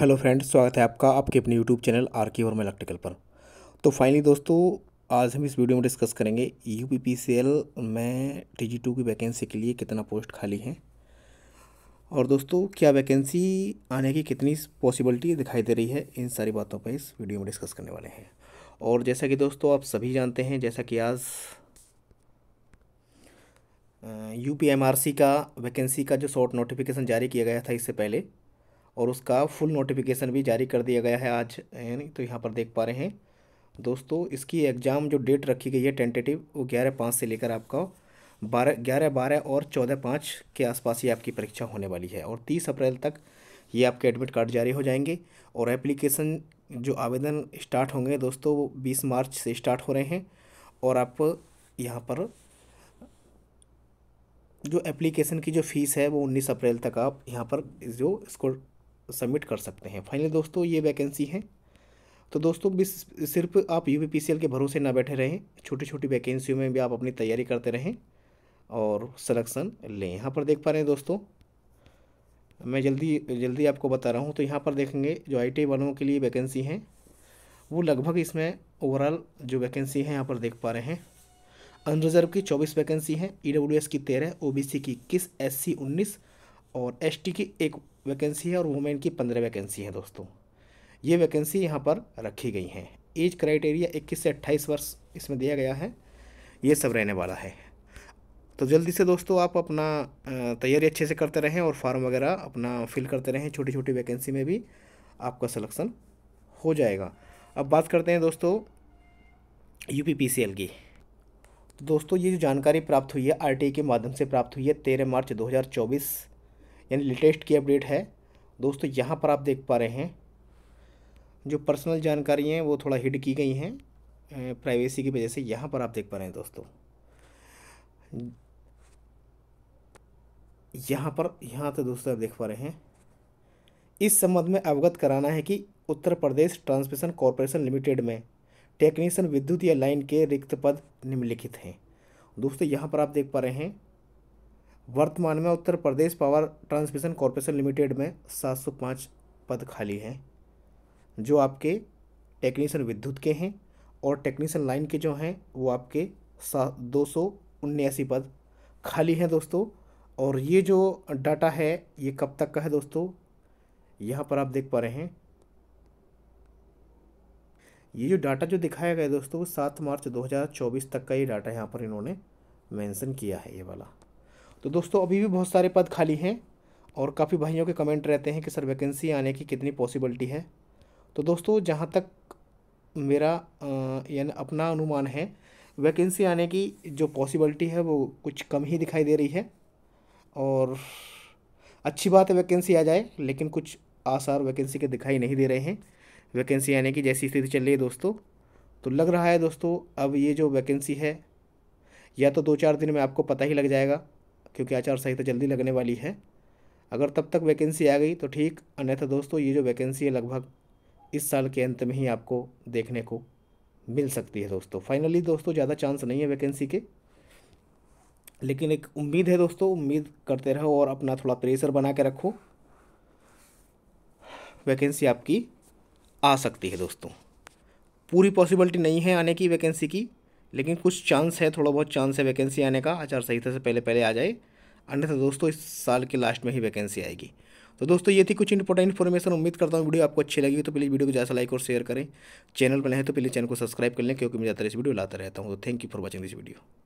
hello friends स्वागत है आपका आपके अपने यूट्यूब चैनल आर के वर्मा इलेक्ट्रिकल पर तो फाइनली दोस्तों आज हम इस वीडियो में डिस्कस करेंगे U P P C L में टी जी टू की वैकेंसी के लिए कितना पोस्ट खाली है और दोस्तों क्या वैकेंसी आने की कितनी पॉसिबिलिटी दिखाई दे रही है इन सारी बातों पर इस वीडियो में डिस्कस करने वाले हैं और जैसा कि दोस्तों आप सभी जानते हैं जैसा कि आज U P M R C का वैकेंसी का जो शॉर्ट नोटिफिकेशन जारी किया गया था इससे पहले और उसका फुल नोटिफिकेशन भी जारी कर दिया गया है आज यानी तो यहाँ पर देख पा रहे हैं दोस्तों इसकी एग्ज़ाम जो डेट रखी गई है टेंटेटिव वो ग्यारह पाँच से लेकर आपका बारह ग्यारह बारह और चौदह पाँच के आसपास ही आपकी परीक्षा होने वाली है और तीस अप्रैल तक ये आपके एडमिट कार्ड जारी हो जाएंगे और एप्लीकेशन जो आवेदन स्टार्ट होंगे दोस्तों वो बीस मार्च से स्टार्ट हो रहे हैं और आप यहाँ पर जो एप्लीकेशन की जो फ़ीस है वो उन्नीस अप्रैल तक आप यहाँ पर जो इसको सबमिट कर सकते हैं फाइनली दोस्तों ये वैकेंसी है तो दोस्तों भी सिर्फ आप यू के भरोसे ना बैठे रहें छोटी छोटी वैकेंसीयों में भी आप अपनी तैयारी करते रहें और सलेक्शन लें यहाँ पर देख पा रहे हैं दोस्तों मैं जल्दी जल्दी आपको बता रहा हूँ तो यहाँ पर देखेंगे जो आई वालों के लिए वैकेंसी हैं वो लगभग इसमें ओवरऑल जो वैकेंसी हैं यहाँ पर देख पा रहे हैं अनरिजर्व की चौबीस वैकेंसी हैं ई e की तेरह ओ की इक्कीस एस सी उन्नीस और एस की एक वैकेंसी है और वुमेन की पंद्रह वैकेंसी हैं दोस्तों ये वैकेंसी यहाँ पर रखी गई हैं एज क्राइटेरिया 21 से 28 वर्ष इसमें दिया गया है ये सब रहने वाला है तो जल्दी से दोस्तों आप अपना तैयारी अच्छे से करते रहें और फॉर्म वगैरह अपना फिल करते रहें छोटी छोटी वैकेंसी में भी आपका सलेक्शन हो जाएगा अब बात करते हैं दोस्तों U P P C L की तो दोस्तों ये जो जानकारी प्राप्त हुई है आर टी के माध्यम से प्राप्त हुई है तेरह मार्च चौबीस यानी लेटेस्ट की अपडेट है दोस्तों यहाँ पर आप देख पा रहे हैं जो पर्सनल जानकारी हैं वो थोड़ा हिड की गई हैं प्राइवेसी की वजह से यहाँ पर आप देख पा रहे हैं दोस्तों यहाँ पर यहाँ तो दोस्तों आप देख पा रहे हैं इस संबंध में अवगत कराना है कि Uttar Pradesh transmission corporation limited में टेक्नीशियन विद्युत या लाइन के रिक्त पद निम्नलिखित हैं दोस्तों यहाँ पर आप देख पा रहे हैं वर्तमान में Uttar Pradesh power transmission corporation limited में सात सौ पाँच पद खाली हैं जो आपके टेक्नीशियन विद्युत के हैं और टेक्नीशियन लाइन के जो हैं वो आपके सा दो सौ उन्यासी पद खाली हैं दोस्तों और ये जो डाटा है ये कब तक का है दोस्तों यहाँ पर आप देख पा रहे हैं ये जो डाटा जो दिखाया गया है दोस्तों वो सात मार्च चौबीस तक का ये डाटा यहाँ पर इन्होंने मेंशन किया है ये वाला तो दोस्तों अभी भी बहुत सारे पद खाली हैं और काफ़ी भाइयों के कमेंट रहते हैं कि सर वैकेंसी आने की कितनी पॉसिबिलिटी है तो दोस्तों जहाँ तक मेरा यानी अपना अनुमान है वैकेंसी आने की जो पॉसिबिलिटी है वो कुछ कम ही दिखाई दे रही है और अच्छी बात है वैकेंसी आ जाए लेकिन कुछ आसार वैकेंसी के दिखाई नहीं दे रहे हैं वैकेंसी आने की जैसी स्थिति चल रही है दोस्तों तो लग रहा है दोस्तों अब ये जो वैकेंसी है या तो दो चार दिन में आपको पता ही लग जाएगा क्योंकि आचार संहिता जल्दी लगने वाली है अगर तब तक वैकेंसी आ गई तो ठीक अन्यथा दोस्तों ये जो वैकेंसी है लगभग इस साल के अंत में ही आपको देखने को मिल सकती है दोस्तों फाइनली दोस्तों ज़्यादा चांस नहीं है वैकेंसी के लेकिन एक उम्मीद है दोस्तों उम्मीद करते रहो और अपना थोड़ा प्रेशर बना के रखो वैकेंसी आपकी आ सकती है दोस्तों पूरी पॉसिबिलिटी नहीं है आने की वैकेंसी की लेकिन कुछ चांस है थोड़ा बहुत चांस है वैकेंसी आने का आचार संहिता से पहले पहले आ जाए अन्यथा तो दोस्तों इस साल के लास्ट में ही वैकेंसी आएगी तो दोस्तों ये थी कुछ इंपॉर्टेंट इन्फॉर्मेशन उम्मीद करता हूँ वीडियो आपको अच्छी लगी तो प्लीज़ वीडियो को ज़्यादा लाइक और शेयर करें चैनल पर नहीं तो प्लीज़ चैनल को सब्सक्राइब कर लें क्योंकि मैं ज़्यादा इस वीडियो लाता रहता हूँ तो thank you for watching this video